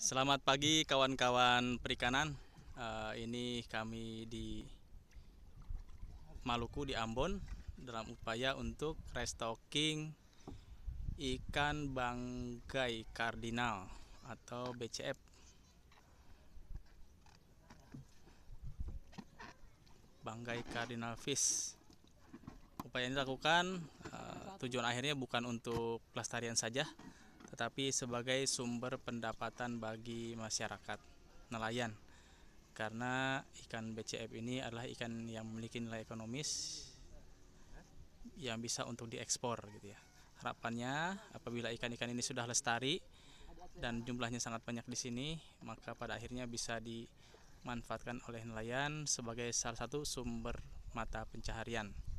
Selamat pagi kawan-kawan perikanan. Uh, ini kami di Maluku di Ambon dalam upaya untuk restocking ikan banggai kardinal atau BCF. Banggai kardinal fish. Upaya ini dilakukan uh, tujuan akhirnya bukan untuk pelestarian saja, tetapi sebagai sumber pendapatan bagi masyarakat nelayan karena ikan BCF ini adalah ikan yang memiliki nilai ekonomis yang bisa untuk diekspor gitu ya. Harapannya apabila ikan-ikan ini sudah lestari dan jumlahnya sangat banyak di sini, maka pada akhirnya bisa dimanfaatkan oleh nelayan sebagai salah satu sumber mata pencaharian.